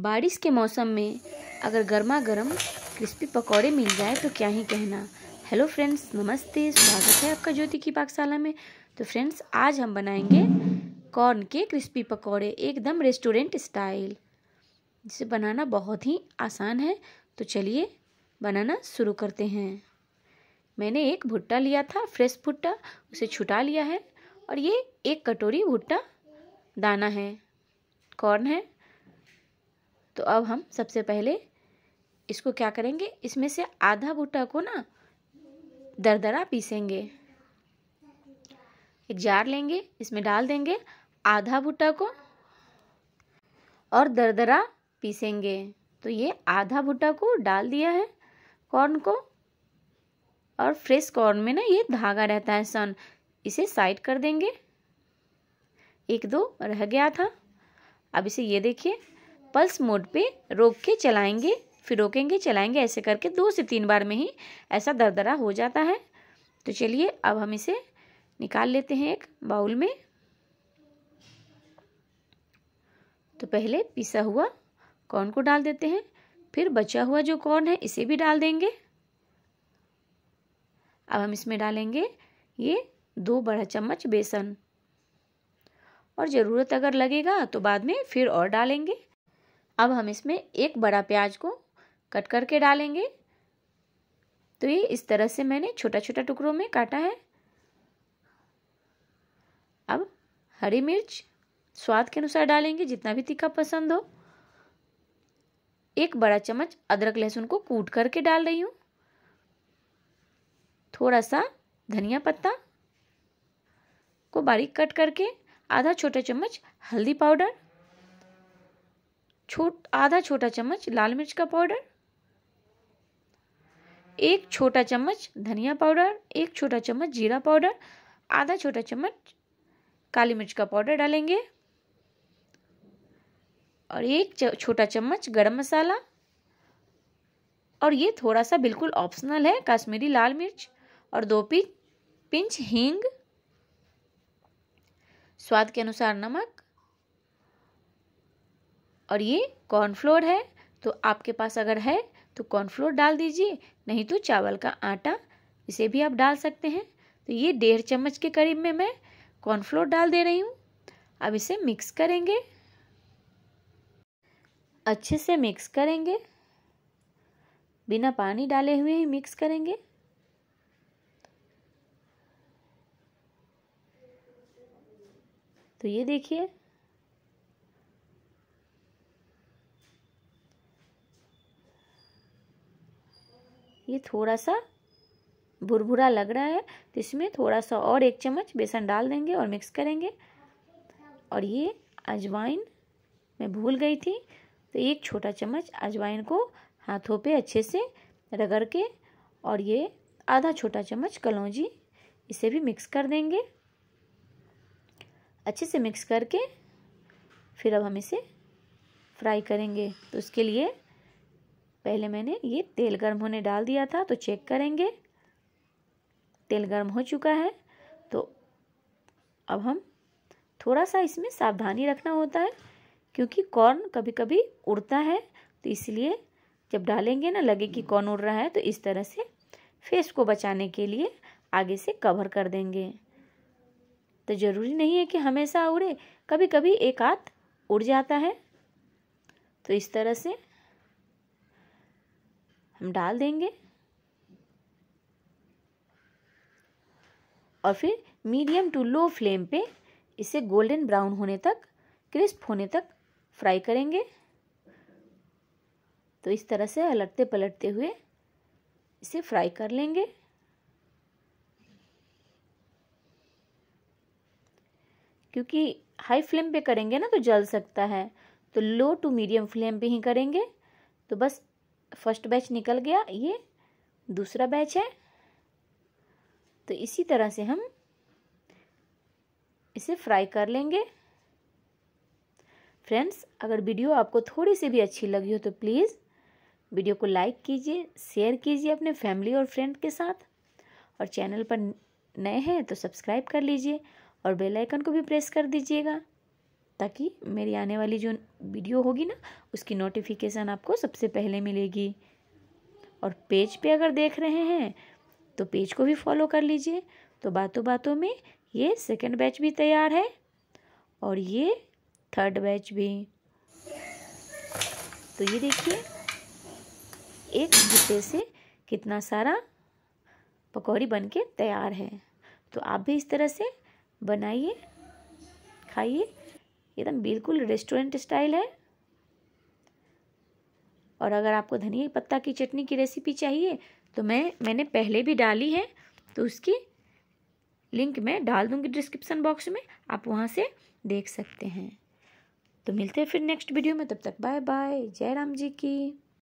बारिश के मौसम में अगर गर्मा गर्म क्रिस्पी पकौड़े मिल जाए तो क्या ही कहना हेलो फ्रेंड्स नमस्ते स्वागत है आपका ज्योति की पाकशाला में तो फ्रेंड्स आज हम बनाएंगे कॉर्न के क्रिस्पी पकौड़े एकदम रेस्टोरेंट स्टाइल जिसे बनाना बहुत ही आसान है तो चलिए बनाना शुरू करते हैं मैंने एक भुट्टा लिया था फ्रेश भुट्टा उसे छुटा लिया है और ये एक कटोरी भुट्टा दाना है कॉर्न है तो अब हम सबसे पहले इसको क्या करेंगे इसमें से आधा बूटा को ना दरदरा पीसेंगे एक जार लेंगे इसमें डाल देंगे आधा बूटा को और दरदरा पीसेंगे तो ये आधा भुट्टा को डाल दिया है कॉर्न को और फ्रेश कॉर्न में ना ये धागा रहता है सन इसे साइड कर देंगे एक दो रह गया था अब इसे ये देखिए पल्स मोड पे रोक के चलाएंगे फिर रोकेंगे चलाएंगे ऐसे करके दो से तीन बार में ही ऐसा दरदरा हो जाता है तो चलिए अब हम इसे निकाल लेते हैं एक बाउल में तो पहले पिसा हुआ कॉर्न को डाल देते हैं फिर बचा हुआ जो कॉर्न है इसे भी डाल देंगे अब हम इसमें डालेंगे ये दो बड़ा चम्मच बेसन और ज़रूरत अगर लगेगा तो बाद में फिर और डालेंगे अब हम इसमें एक बड़ा प्याज को कट करके डालेंगे तो ये इस तरह से मैंने छोटा छोटा टुकड़ों में काटा है अब हरी मिर्च स्वाद के अनुसार डालेंगे जितना भी तीखा पसंद हो एक बड़ा चम्मच अदरक लहसुन को कूट करके डाल रही हूँ थोड़ा सा धनिया पत्ता को बारीक कट करके आधा छोटा चम्मच हल्दी पाउडर छोट आधा छोटा चम्मच लाल मिर्च का पाउडर एक छोटा चम्मच धनिया पाउडर एक छोटा चम्मच जीरा पाउडर आधा छोटा चम्मच काली मिर्च का पाउडर डालेंगे और एक छोटा चम्मच गरम मसाला और ये थोड़ा सा बिल्कुल ऑप्शनल है कश्मीरी लाल मिर्च और दो पिंच हींग स्वाद के अनुसार नमक और ये कॉर्नफ्लोर है तो आपके पास अगर है तो कॉर्नफ्लोर डाल दीजिए नहीं तो चावल का आटा इसे भी आप डाल सकते हैं तो ये डेढ़ चम्मच के करीब में मैं कॉर्नफ्लोर डाल दे रही हूँ अब इसे मिक्स करेंगे अच्छे से मिक्स करेंगे बिना पानी डाले हुए ही मिक्स करेंगे तो ये देखिए ये थोड़ा सा भुरभुरा लग रहा है तो इसमें थोड़ा सा और एक चम्मच बेसन डाल देंगे और मिक्स करेंगे और ये अजवाइन मैं भूल गई थी तो एक छोटा चम्मच अजवाइन को हाथों पे अच्छे से रगड़ के और ये आधा छोटा चम्मच कलौजी इसे भी मिक्स कर देंगे अच्छे से मिक्स करके फिर अब हम इसे फ्राई करेंगे तो उसके लिए पहले मैंने ये तेल गर्म होने डाल दिया था तो चेक करेंगे तेल गर्म हो चुका है तो अब हम थोड़ा सा इसमें सावधानी रखना होता है क्योंकि कॉर्न कभी कभी उड़ता है तो इसलिए जब डालेंगे ना लगे कि कॉर्न उड़ रहा है तो इस तरह से फेस को बचाने के लिए आगे से कवर कर देंगे तो ज़रूरी नहीं है कि हमेशा उड़े कभी कभी एक हाथ उड़ जाता है तो इस तरह से हम डाल देंगे और फिर मीडियम टू लो फ्लेम पे इसे गोल्डन ब्राउन होने तक क्रिस्प होने तक फ्राई करेंगे तो इस तरह से अलटते पलटते हुए इसे फ्राई कर लेंगे क्योंकि हाई फ्लेम पे करेंगे ना तो जल सकता है तो लो टू मीडियम फ्लेम पे ही करेंगे तो बस फर्स्ट बैच निकल गया ये दूसरा बैच है तो इसी तरह से हम इसे फ्राई कर लेंगे फ्रेंड्स अगर वीडियो आपको थोड़ी सी भी अच्छी लगी हो तो प्लीज़ वीडियो को लाइक कीजिए शेयर कीजिए अपने फैमिली और फ्रेंड के साथ और चैनल पर नए हैं तो सब्सक्राइब कर लीजिए और बेल आइकन को भी प्रेस कर दीजिएगा ताकि मेरी आने वाली जो वीडियो होगी ना उसकी नोटिफिकेशन आपको सबसे पहले मिलेगी और पेज पे अगर देख रहे हैं तो पेज को भी फॉलो कर लीजिए तो बातों बातों में ये सेकेंड बैच भी तैयार है और ये थर्ड बैच भी तो ये देखिए एक जूते से कितना सारा पकौड़ी बन के तैयार है तो आप भी इस तरह से बनाइए खाइए एकदम तो बिल्कुल रेस्टोरेंट स्टाइल है और अगर आपको धनिया पत्ता की चटनी की रेसिपी चाहिए तो मैं मैंने पहले भी डाली है तो उसकी लिंक मैं डाल दूंगी डिस्क्रिप्शन बॉक्स में आप वहाँ से देख सकते हैं तो मिलते हैं फिर नेक्स्ट वीडियो में तब तक बाय बाय जय राम जी की